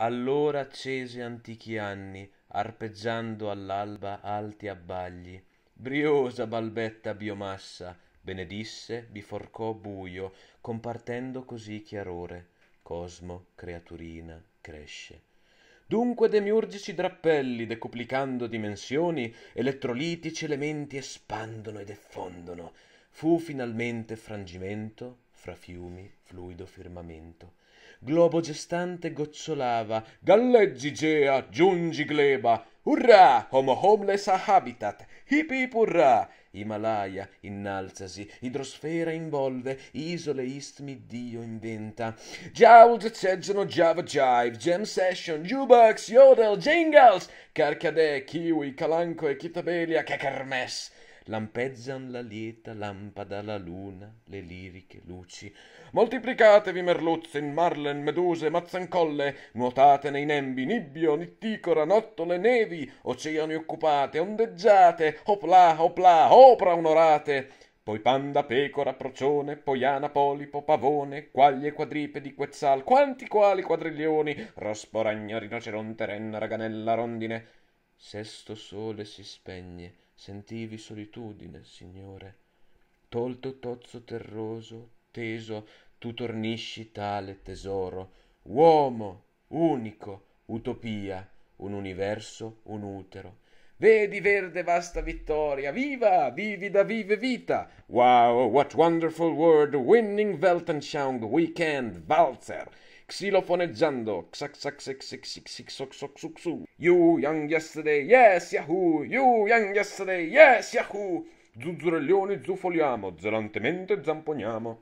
allora accese antichi anni arpeggiando all'alba alti abbagli briosa balbetta biomassa benedisse biforcò buio compartendo così chiarore cosmo creaturina cresce dunque demiurgici drappelli decuplicando dimensioni elettrolitici elementi espandono ed effondono. fu finalmente frangimento fra fiumi, fluido firmamento. Globo gestante gocciolava, galleggi Gea, giungi gleba, urrà, homo homeless a habitat, hip hip urrà, Himalaya innalzasi, idrosfera involve, isole istmi Dio inventa. Jowl jazzeggiano Java Jive, Jam Session, Jubax, Yodel, Jingles, Carcadè, Kiwi, Calanco e Kitabelia, che kermesse! lampeggian la lieta lampada la luna le liriche luci moltiplicatevi merluzze in marlen meduse mazzancolle nuotate nei nembi nibbio nitticora nottole nevi oceani occupate ondeggiate opla opla opra onorate poi panda, pecora, procione, poiana, polipo, pavone, quaglie, quadripedi, quetzal, quanti quali quadriglioni, rospo, ragno, rinoceronte, renna, raganella, rondine, sesto sole si spegne sentivi solitudine signore tolto tozzo terroso teso tu tornisci tale tesoro uomo unico utopia un universo un utero Vedi verde vasta vittoria, viva, vivi da vive vita. Wow, what wonderful world, winning Weltanschauung weekend, Walzer. Xilofoneggiando, xaxaxexexixixoxoxoxu. You young yesterday, yes yahoo, you young yesterday, yes yahoo. Zuzzurelloni zuffoliamo, zelantemente zamponiamo.